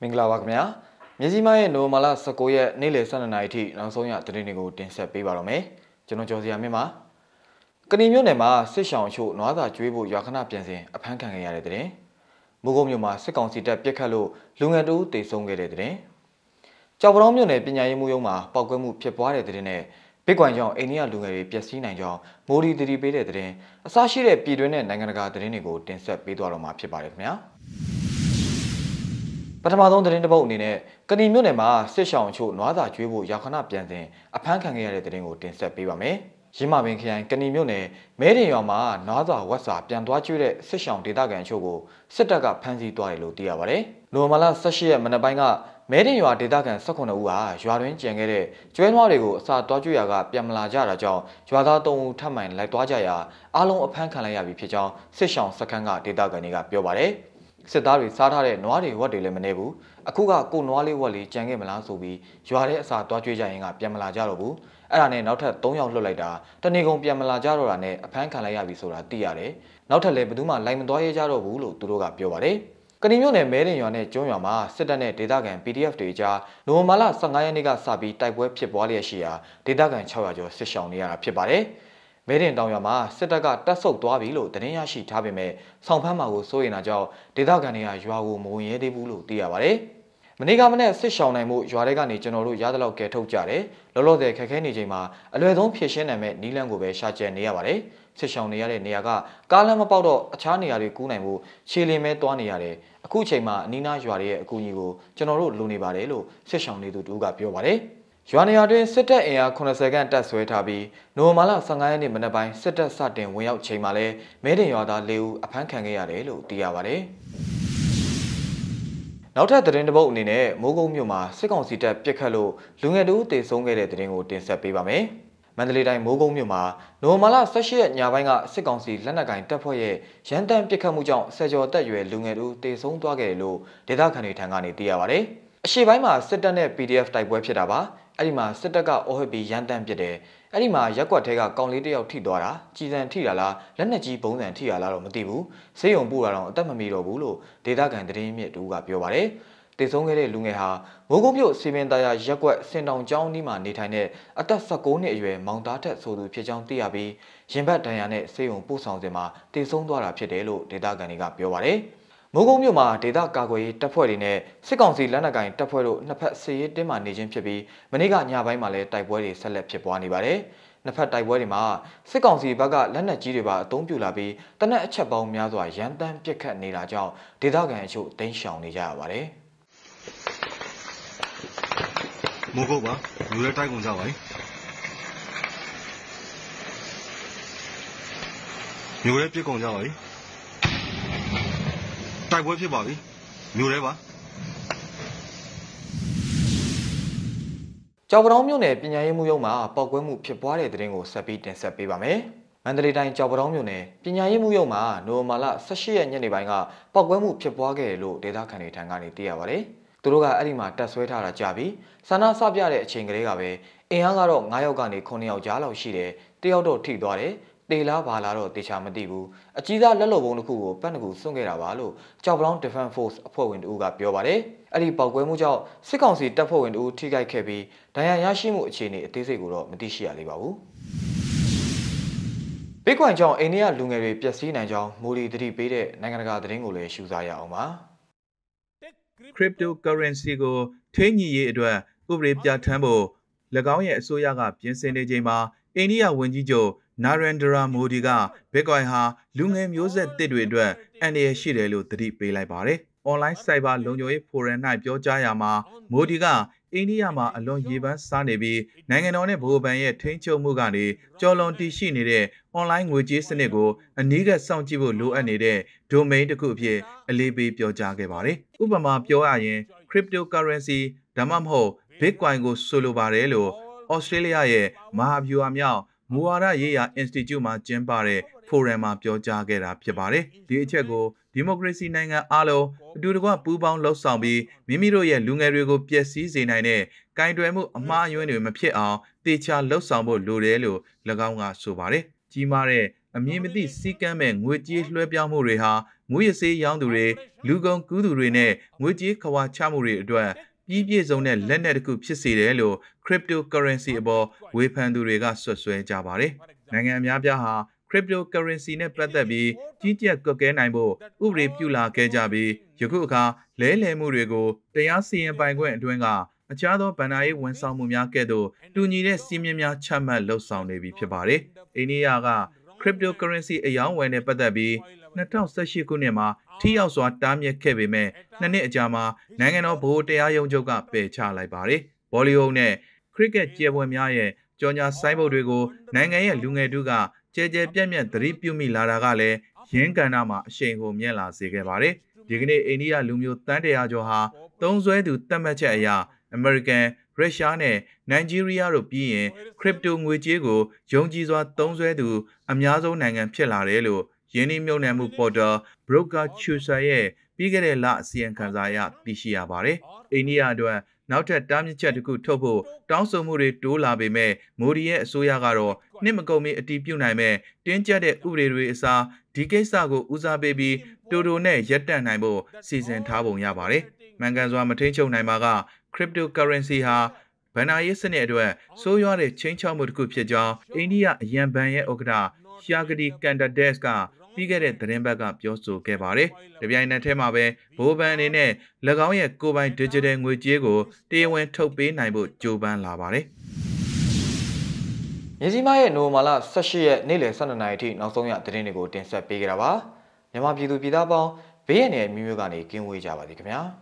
မင်္ဂလာပါခင်ဗျာမြစည်းမရဲ့နိုဝင်ဘာလ19ရက်နေ့လယ်12နာရီထိနောက်ဆုံးရသတင်းတွေကိုတင်ဆက်ပေးပါတော့မယ်ကျွန်တော်ကျော်စရာမြင့်ပါကဏီမြို့နယ်မှာစစ်ဆောင်ချို့နွားသာကျွေးဖို့ရွာခဏပြန်စဉ်အဖမ်းခံခဲ့ရတဲ့တဲ့မုဂုံမြို့မှာစစ်ကောင်စီတပ်ပြစ်ခတ်လို့လူငယ်တူတေဆုံးခဲ့တဲ့တဲ့ကြောက်ပရောင်းမြို့နယ်ပညာရေးမှူးရုံးမှာပောက်ကွဲမှုဖြစ်ပွားတဲ့တဲ့နဲ့ဘစ်ကွမ်ကြောင့်အိန္ဒိယလူငယ်တွေပျက်စီးနိုင်ကြောင်းမိုဒီတတိပေးတဲ့တဲ့အစရှိတဲ့ပြည်တွင်းနဲ့နိုင်ငံတကာသတင်းတွေကိုတင်ဆက်ပေးသွားတော့မှာဖြစ်ပါတယ်ခင်ဗျာ။ထမဆုံးသတင်းတစ်ပုဒ်အနေနဲ့ကဏီမြို့နယ်မှာစစ်ဆောင်ချို့နွားသာကျွေးဖို့ရာခဏပြန်စဉ်အဖမ်းခံခဲ့ရတဲ့သတင်းကိုတင်ဆက်ပေးပါမယ်။ရင်းမာပင်ခရိုင်ကဏီမြို့နယ်မဲရင်ရွာမှာနွားသာဝက်စာပြန်သွားကျွေးတဲ့စစ်ဆောင်ဒေသခံချို့ကိုစစ်တပ်ကဖမ်းဆီးသွားတယ်လို့သိရပါဗျ။နိုဝင်ဘာလ18ရက်မနက်ပိုင်းကမဲရင်ရွာဒေသခံ18ဦးဟာရွာတွင်ကျန်ခဲ့တဲ့ကျွဲနွားတွေကိုအစာသွားကျွေးရာကပြန်မလာကြတာကြောင့်ရွာသား3ဦးထပ်မံလိုက်သွားကြရာအလုံးအဖမ်းခံလိုက်ရပြီဖြစ်ကြောင်းစစ်ဆောင်စခန်းကဒေသခံတွေကပြောပါတယ်။စစ်သားတွေစားထားတဲ့နွားတွေဝက်တွေလည်းမနေဘူးအခုကကိုနွားလေးဝက်လေးကြံခဲ့မလားဆိုပြီးရွာတဲ့အစာသွားကြွေးကြရင်ကပြန်မလာကြတော့ဘူးအဲ့ဒါနဲ့နောက်ထပ်၃ယောက်လွတ်လိုက်တာတနေကုန်ပြန်မလာကြတော့တာနဲ့အဖမ်းခံလိုက်ရပြီဆိုတာသိရတယ်နောက်ထပ်လည်းဘယ်သူမှလိုက်မသွားရကြတော့ဘူးလို့သူတို့ကပြောပါတယ်ကဏီမြို့နယ်မဲရင်ရွာနဲ့ကျွန်းရွာမှာစစ်တပ်နဲ့ဒေသခံ PDF တွေကြားနိုဝင်ဘာလ15ရက်နေ့ကစပြီးတိုက်ပွဲဖြစ်ပွားလျက်ရှိရာဒေသခံ600ကျော်ဆစ်ဆောင်နေရတာဖြစ်ပါတယ်။မဲတင်တောင်ရွာမှာစစ်တပ်ကတပ်ဆုပ်သွားပြီလို့သတင်းရရှိထားပေမဲ့ဆောင်ဖမ်းမှာကိုစိုးရိမ်တာကြောင့်ဒေသခံတွေကရွာကိုမဝင်ရဲသေးဘူးလို့သိရပါဗျ။မနေ့ကမနေ့စစ်ရှောင်နိုင်မှုရွာတွေကနေကျွန်တော်တို့ရသလောက်ကဲထုတ်ကြတယ်လောလောဆယ်ခက်ခဲနေချိန်မှာအလွယ်ဆုံးဖြည့်ရှင်းနိုင်မဲ့နီးလန်းကိုပဲရှာကျက်နေရပါတယ်စစ်ရှောင်နေရတဲ့နေရာကကားလမ်းမပေါက်တော့အခြားနေရာတွေကူးနိုင်မှုခြေလင်ပဲတွားနေရတယ်အခုချိန်မှာအနီးနားရွာတွေရဲ့အကူအညီကိုကျွန်တော်တို့လိုနေပါတယ်လို့စစ်ရှောင်နေသူတူကပြောပါတယ်ရွာနေရာတွင်စစ်တပ်အင်အား80ခန့်တပ်ဆွဲထားပြီးနိုဝင်ဘာလ15ရက်နေ့မနက်ပိုင်းစစ်တပ်စတင်ဝင်ရောက်ချိန်မှာလဲမဲတင်ရွာသား၄ဦးအဖမ်းခံခဲ့ရတယ်လို့သိရပါတယ်။နောက်ထပ်သတင်းတစ်ပုဒ်အနေနဲ့မိုးကုတ်မြို့မှာစစ်ကောင်စီတပ်ပစ်ခတ်လို့လူငယ်တို့တေဆုံးခဲ့တဲ့သတင်းကိုတင်ဆက်ပေးပါမယ်။မန္တလေးတိုင်းမိုးကုံမြို့မှာနိုဝင်ဘာလ18ရက်ညပိုင်းကစစ်ကောင်စီလက်နက်ကင်တပ်ဖွဲ့ရဲ့ရန်တမ်းပစ်ခတ်မှုကြောင့်ဆယ်ကျော်တက်ရွယ်လူငယ်တို့တေဆုံးသွားခဲ့တယ်လို့ဒေသခံတွေထံကနေသိရပါဗျ။အရှိပိုင်းမှာစစ်တပ်နဲ့ PDF တိုက်ပွဲဖြစ်တာပါအဲ့ဒီမှာစစ်တပ်ကအော်ဟစ်ပြီးရန်တမ်းပစ်တယ်အဲ့ဒီမှာရက်ကွက်ထဲကကောင်လေးတယောက်ထိသွားတာကြည်စံထိတာလားလက်နက်ကြီးဘုံစံထိတာလားတော့မသိဘူးစေယုံပို့တာတော့အသက်မမီတော့ဘူးလို့ဒေသခံသတင်းမြစ်တူကပြောပါတယ်တည်ဆုံးခဲ့တဲ့လူငယ်ဟာမိုးကုန်းမြို့စီမင်းသားရရက်ကွက်စင်တောင်ကျောင်းဒီမှာနေထိုင်တဲ့အသက်16နှစ်အရွယ်မောင်သားထက်ဆိုသူဖြစ်ကြောင်းသိရပြီးရင်ဘတ်ဒဏ်ရာနဲ့စေယုံပို့ဆောင်စဉ်မှာတည်ဆုံးသွားတာဖြစ်တယ်လို့ဒေသခံတွေကပြောပါတယ်။မိုးကုတ်မြို့မှာဒေသကာကွယ်ရေးတပ်ဖွဲ့တွေနဲ့စစ်ကောင်စီလက်နက်ကိုင်တပ်ဖွဲ့တို့နှစ်ဖက်စစ်ရေးတင်းမာနေခြင်းဖြစ်ပြီးမနေ့ကညပိုင်းမှာလည်းတိုက်ပွဲတွေဆက်လက်ဖြစ်ပွားနေပါတယ်။နှစ်ဖက်တိုက်ပွဲတွေမှာစစ်ကောင်စီဘက်ကလက်နက်ကြီးတွေပါအသုံးပြုလာပြီးတနက်အချက်ပေါင်းများစွာရန်တမ်းပစ်ခတ်နေတာကြောင့်ဒေသခံအချို့တိမ်းရှောင်နေကြရပါတယ်။မိုးကုတ်ပါလူရဲတိုက်ကုန်ကြပါပြီ။မျိုးရဲပြစ်ကုန်ကြပါပြီ။တိုက်ပွဲဖြစ်ပါပြီမြို့ထဲပါကျောက်ပတောင်းမြို့နယ်ပညာရေးမှုရုံးမှာပောက်ကွဲမှုဖြစ်ပွားတဲ့တဲ့ရင်ကိုဆက်ပြီးတင်ဆက်ပေးပါမယ်။မန္တလေးတိုင်းကျောက်ပတောင်းမြို့နယ်ပညာရေးမှုရုံးမှာနိုဝင်ဘာလ18ရက်ညနေပိုင်းကပောက်ကွဲမှုဖြစ်ပွားခဲ့တယ်လို့ဒေသခံတွေထံကနေသိရပါဗျ။သူတို့ကအဲ့ဒီမှာတက်ဆွဲထားတာကြာပြီးဆန္ဒစပြတဲ့အချိန်ကလေးကပဲအင်အားကတော့9ယောက်ကနေ9ယောက်ကြားလောက်ရှိတယ်တယောက်တော့ထိသွားတယ်တေလားဘာလားတော့တေချာမသိဘူးအကြီးစားလက်လုံပုံတစ်ခုကိုပတ်နကူစွန့်ခဲ့တာပါလို့ကြောက်ပလောင်း Defense Force အဖွဲ့ဝင်တူကပြောပါတယ်အဲ့ဒီပောက်ကွဲမှုကြောင့်စစ်ကောင်စီတပ်ဖွဲ့ဝင်တူထိခိုက်ခဲ့ပြီးဒဏ်ရာရရှိမှုအခြေအနေအသေးစိတ်ကိုတော့မသိရှိရသေးပါဘူး Bitcoin ကြောင့်အိန္ဒိယလူငယ်တွေပျက်စီးနိုင်ကြောင်းမိုဒီသတိပေးတဲ့နိုင်ငံတကာသတင်းကိုလည်းရှုစားရအောင်ပါ cryptocurrency ကိုထိန်းညှိရေးအတွက်ဥပဒေပြဋ္ဌာန်းဖို့၎င်းရဲ့အစိုးရကပြင်ဆင်နေချိန်မှာအိန္ဒိယဝန်ကြီးချုပ်နာရန်ဒရာမိုဒီကဘစ်ကွိုင်ဟာလူငယ်မျိုးဆက်သစ်တွေအတွက်အန္တရာယ်ရှိတယ်လို့သတိပေးလိုက်ပါတယ်။ online cyber လုံခြုံရေးဖိုရမ်၌ပြောကြားရာမှာမိုဒီကအိန္ဒိယမှာအလွန်ရေပန်းစားနေပြီးနိုင်ငံတော်နဲ့ဗဟိုဘဏ်ရဲ့ထိန်းချုပ်မှုကနေကျော်လွန်တည်ရှိနေတဲ့ online ငွေကြေးစနစ်ကိုအနည်းငယ်စောင့်ကြည့်ဖို့လိုအပ်နေတဲ့ domain တစ်ခုအဖြစ်အလေးပေးပြောကြားခဲ့ပါတယ်။ဥပမာပြောရရင် cryptocurrency ဒါမှမဟုတ် bitcoin ကိုဆိုလိုပါတယ်လို့ Australia ရဲ့မဟာဗျူဟာမြောက်မူဝါဒရေးရာ Institute မှာကျင်းပတဲ့ forum မှာပြောကြားခဲ့တာဖြစ်ပါတယ်။ဒီအချက်ကိုဒီမိုကရေစီနိုင်ငံအားလုံးအတူတကွပူးပေါင်းလှုပ်ဆောင်ပြီးမိမိတို့ရဲ့လူငယ်တွေကိုပျက်စီးစေနိုင်တဲ့ကင်တွယ်မှုအမှားအယွင်းတွေမဖြစ်အောင်တေချာလှုပ်ဆောင်ဖို့လိုတယ်လို့၎င်းကဆိုပါတယ်။ကြီးမားတဲ့အမြင့်မသိစီကမ်းမဲ့ငွေကြေးလွှဲပြောင်းမှုတွေဟာမူရစေးရောင်းသူတွေလူကုန်ကူးသူတွေနဲ့ငွေကြေးခွာချမှုတွေအတွက်ပြီးပြည့်စုံတဲ့လက်နက်တစ်ခုဖြစ်စေတယ်လို့ cryptocurrency အပေါ်ဝေဖန်သူတွေကဆွတ်ဆွဲကြပါတယ်။နိုင်ငံအများပြားဟာ cryptocurrency နဲ့ပတ်သက်ပြီးကြီးကြပ်ကွက်ကဲနိုင်ဖို့ဥပဒေပြုလာခဲ့ကြပြီးယခုအခါလဲလှယ်မှုတွေကိုတရားစီရင်ပိုင်ခွင့်အတွင်းကအခြားသောဗန္ဒာရေးဝန်ဆောင်မှုများကဲ့သို့တူညီတဲ့စည်းမျဉ်းများချမှတ်လှုပ်ဆောင်နေပြီဖြစ်ပါတယ်။အိန္ဒိယက cryptocurrency အယောင်းဝယ်နဲ့ပတ်သက်ပြီး2018ခုနှစ်မှာထိရောက်စွာတားမြစ်ခဲ့ပေမဲ့နှစ်နှစ်အကြာမှာနိုင်ငံတော်ဗဟိုတရားရုံးချုပ်ကပယ်ချလိုက်ပါတယ်။ဘောလီဝုဒ်နဲ့ခရစ်ကက်ကြယ်ပွဲများရဲ့ကြော်ညာဆိုင်းဘုတ်တွေကိုနိုင်ငံရဲ့လူငယ်တုကကြဲကြဲပြန့်ပြန့်သတိပြုမိလာတာကလည်းရင်းကန်တာမှာအရှိန်ဟုန်မြင့်လာစေခဲ့ပါတယ်။ဒီကနေ့အိန္ဒိယလူမျိုးတန်းတရာကျော်ဟာသုံးစွဲသူတတ်မှတ်ချက်အရ American ရုရှားနဲ့နိုင်ဂျီးရီးယားတို့ပြီးရင် crypto ငွေကြေးကိုယုံကြည်စွာသုံးစွဲသူ အများဆုံးနိုင်ငံဖြစ်လာတယ်လို့ရင်းနှီးမြှုပ်နှံမှုပေါ်တာ broker chooser ရဲ့ပြီးခဲ့တဲ့လအစီရင်ခံစာအရသိရှိရပါတယ်။အိန္ဒိယအတွက်နောက်ထပ်တားမြစ်ချက်တစ်ခုထုတ်ဖို့တောင်းဆိုမှုတွေတိုးလာပေမဲ့မိုဒီရဲ့အစိုးရကတော့နှစ်မကုန်မီအတီးပြုတ်နိုင်မဲ့တင်းကျပ်တဲ့ဥပဒေတွေအစားဒီကိစ္စကိုဦးစားပေးပြီးတူတူနဲ့ရပ်တန့်နိုင်ဖို့စီစဉ်ထားပုံရပါတယ်။မှန်ကန်စွာမထိန်ချုပ်နိုင်ပါက cryptocurrency ဟာဘဏ္ဍာရေးစနစ်အတွက်ဆိုးရွားတဲ့ချင်းချောက်မှုတစ်ခုဖြစ်ကြောင်းအိန္ဒိယအရန်ဘဏ်ရဲ့ဥက္ကဋ္ဌရှာဂရီကန်တာဒက်စ်ကပြီးခဲ့တဲ့သတင်းဘက်ကပြောဆိုခဲ့ပါတယ်။ဒီပြိုင်နက်ထဲမှာပဲဘိုးဘန်အနေနဲ့၎င်းရဲ့ကိုပိုင် digital ငွေကြေးကိုတရားဝင်ထုတ်ပေးနိုင်ဖို့ကြိုးပမ်းလာပါတယ်။မြန်မာပြည်ရဲ့နိုမာလာ18ရက်နေ့လယ်12နာရီထိနောက်ဆုံးရသတင်းတွေကိုတင်ဆက်ပေးကြတာပါ။မြန်မာပြည်သူပြည်သားပေါင်းဘေးရန်တွေမျိုးမျိုးကနေကင်းဝေးကြပါသည်ခင်ဗျာ။